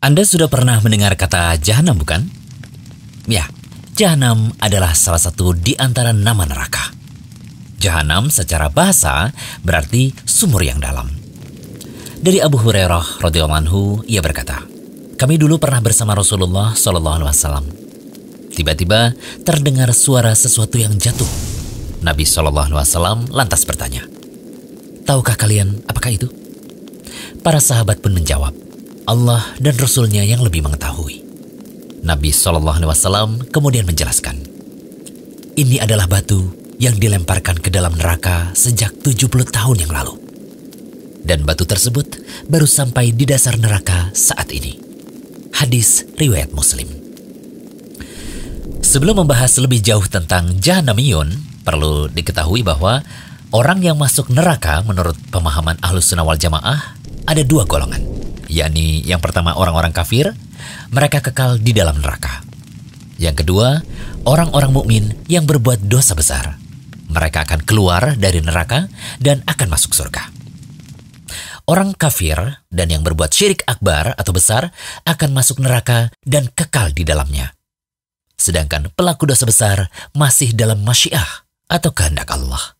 Anda sudah pernah mendengar kata jahanam bukan? Ya, jahanam adalah salah satu di antara nama neraka. Jahanam secara bahasa berarti sumur yang dalam. Dari Abu Hurairah radhiyallahu anhu ia berkata, "Kami dulu pernah bersama Rasulullah shallallahu alaihi wasallam. Tiba-tiba terdengar suara sesuatu yang jatuh. Nabi shallallahu alaihi wasallam lantas bertanya, "Tahukah kalian apakah itu?" Para sahabat pun menjawab, Allah dan Rasulnya yang lebih mengetahui. Nabi SAW kemudian menjelaskan, ini adalah batu yang dilemparkan ke dalam neraka sejak 70 tahun yang lalu. Dan batu tersebut baru sampai di dasar neraka saat ini. Hadis Riwayat Muslim Sebelum membahas lebih jauh tentang Jahannamiyun, perlu diketahui bahwa orang yang masuk neraka menurut pemahaman Ahlus Sunnah wal Jamaah ada dua golongan yakni yang pertama orang-orang kafir, mereka kekal di dalam neraka. Yang kedua, orang-orang mukmin yang berbuat dosa besar. Mereka akan keluar dari neraka dan akan masuk surga. Orang kafir dan yang berbuat syirik akbar atau besar akan masuk neraka dan kekal di dalamnya. Sedangkan pelaku dosa besar masih dalam masyiah atau kehendak Allah.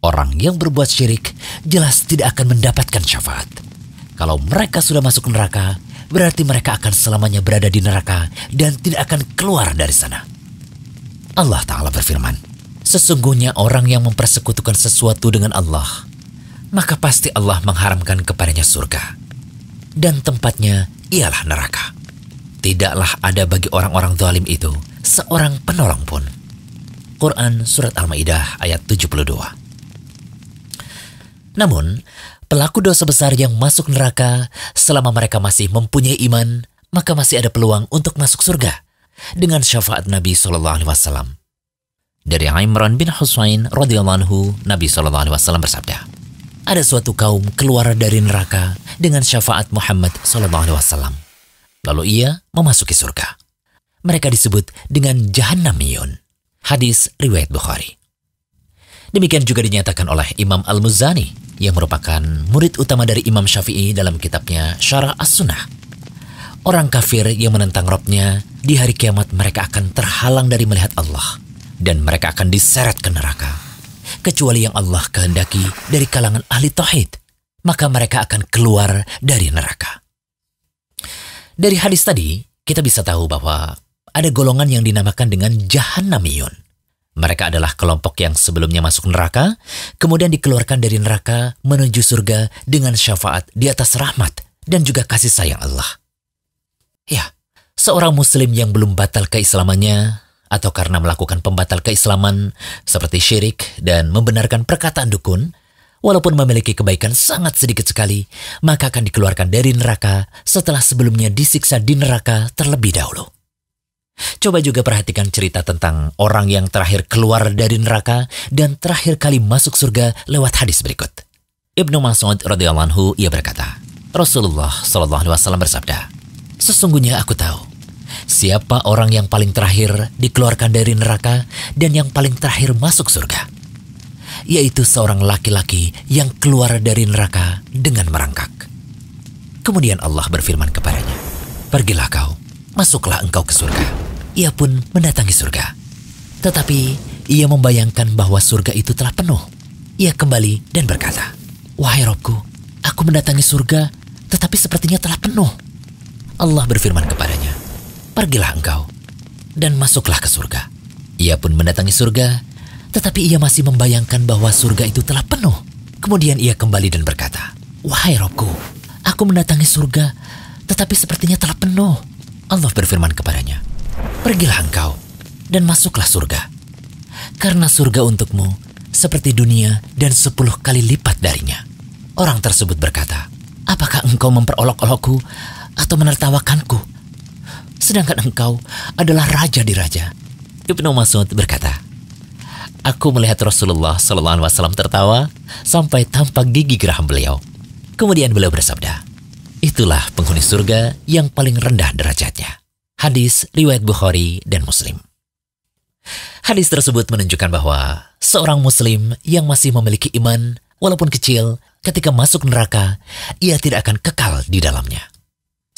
Orang yang berbuat syirik jelas tidak akan mendapatkan syafaat. Kalau mereka sudah masuk neraka, berarti mereka akan selamanya berada di neraka dan tidak akan keluar dari sana. Allah Ta'ala berfirman, Sesungguhnya orang yang mempersekutukan sesuatu dengan Allah, maka pasti Allah mengharamkan kepadanya surga. Dan tempatnya ialah neraka. Tidaklah ada bagi orang-orang zalim itu seorang penolong pun. Quran Surat Al-Ma'idah ayat 72 Namun, Pelaku dosa besar yang masuk neraka selama mereka masih mempunyai iman, maka masih ada peluang untuk masuk surga dengan syafaat Nabi Shallallahu Alaihi Wasallam. Dari Imran bin Husain radhiyallahu anhu, Nabi Shallallahu Alaihi Wasallam bersabda, ada suatu kaum keluar dari neraka dengan syafaat Muhammad Shallallahu Alaihi Wasallam. Lalu ia memasuki surga. Mereka disebut dengan Jahannamiyun. Hadis riwayat Bukhari. Demikian juga dinyatakan oleh Imam Al-Muzani yang merupakan murid utama dari Imam Syafi'i dalam kitabnya Syarah As-Sunnah. Orang kafir yang menentang Robnya, di hari kiamat mereka akan terhalang dari melihat Allah. Dan mereka akan diseret ke neraka. Kecuali yang Allah kehendaki dari kalangan ahli tauhid, maka mereka akan keluar dari neraka. Dari hadis tadi, kita bisa tahu bahwa ada golongan yang dinamakan dengan Jahannamiyun mereka adalah kelompok yang sebelumnya masuk neraka, kemudian dikeluarkan dari neraka menuju surga dengan syafaat di atas rahmat dan juga kasih sayang Allah. Ya, seorang muslim yang belum batal keislamannya atau karena melakukan pembatal keislaman seperti syirik dan membenarkan perkataan dukun, walaupun memiliki kebaikan sangat sedikit sekali, maka akan dikeluarkan dari neraka setelah sebelumnya disiksa di neraka terlebih dahulu. Coba juga perhatikan cerita tentang orang yang terakhir keluar dari neraka dan terakhir kali masuk surga lewat hadis berikut. Ibnu Mas'ud radhiyallahu anhu ia berkata, Rasulullah shallallahu alaihi wasallam bersabda, "Sesungguhnya aku tahu siapa orang yang paling terakhir dikeluarkan dari neraka dan yang paling terakhir masuk surga, yaitu seorang laki-laki yang keluar dari neraka dengan merangkak." Kemudian Allah berfirman kepadanya, "Pergilah kau, masuklah engkau ke surga." ia pun mendatangi surga. Tetapi ia membayangkan bahwa surga itu telah penuh. Ia kembali dan berkata, Wahai Robku, aku mendatangi surga tetapi sepertinya telah penuh. Allah berfirman kepadanya, Pergilah engkau dan masuklah ke surga. Ia pun mendatangi surga, tetapi ia masih membayangkan bahwa surga itu telah penuh. Kemudian ia kembali dan berkata, Wahai Robku, aku mendatangi surga, tetapi sepertinya telah penuh. Allah berfirman kepadanya, Pergilah engkau dan masuklah surga. Karena surga untukmu seperti dunia dan sepuluh kali lipat darinya. Orang tersebut berkata, Apakah engkau memperolok-olokku atau menertawakanku? Sedangkan engkau adalah raja di raja. Ibnu Mas'ud berkata, Aku melihat Rasulullah saw tertawa sampai tampak gigi geraham beliau. Kemudian beliau bersabda, Itulah penghuni surga yang paling rendah derajatnya. Hadis riwayat Bukhari dan Muslim. Hadis tersebut menunjukkan bahwa seorang muslim yang masih memiliki iman walaupun kecil ketika masuk neraka ia tidak akan kekal di dalamnya.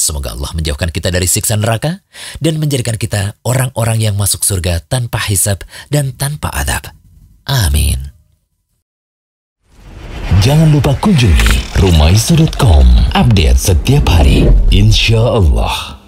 Semoga Allah menjauhkan kita dari siksa neraka dan menjadikan kita orang-orang yang masuk surga tanpa hisab dan tanpa adab. Amin. Jangan lupa kunjungi rumaisu.com update setiap hari. Insya Allah.